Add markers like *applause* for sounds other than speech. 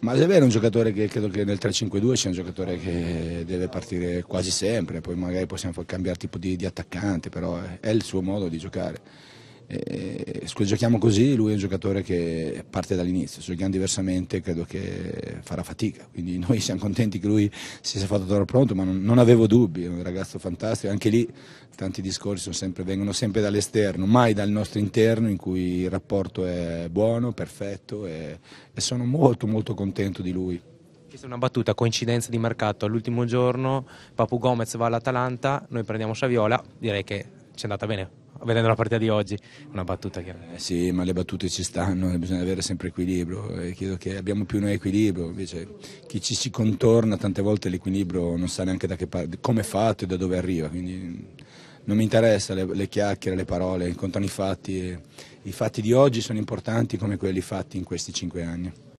Ma Xavier è un giocatore che credo che nel 3-5-2 sia un giocatore che deve partire quasi sempre, poi magari possiamo cambiare tipo di, di attaccante, però è il suo modo di giocare. E, eh, giochiamo così, lui è un giocatore che parte dall'inizio, se giochiamo diversamente credo che farà fatica, quindi *laughs* noi siamo contenti che lui si sia fatto trovare pronto, ma non, non, avevo dubbi, è un ragazzo fantastico, anche lì tanti discorsi sempre, vengono sempre dall'esterno, mai dal nostro interno in cui il rapporto è buono, perfetto e, e sono molto molto contento di lui. Questa è una battuta, coincidenza di mercato, all'ultimo giorno Papu Gomez va all'Atalanta, noi prendiamo Saviola, direi che ci è andata bene vedendo la partita di oggi, una battuta chiaramente. Eh sì, ma le battute ci stanno, eh, bisogna avere sempre equilibrio e eh, credo che abbiamo più noi equilibrio, invece chi ci si contorna tante volte l'equilibrio non sa neanche da che parte, come è fatto e da dove arriva, quindi non mi interessa le, le chiacchiere, le parole, contano i fatti e i fatti di oggi sono importanti come quelli fatti in questi cinque anni.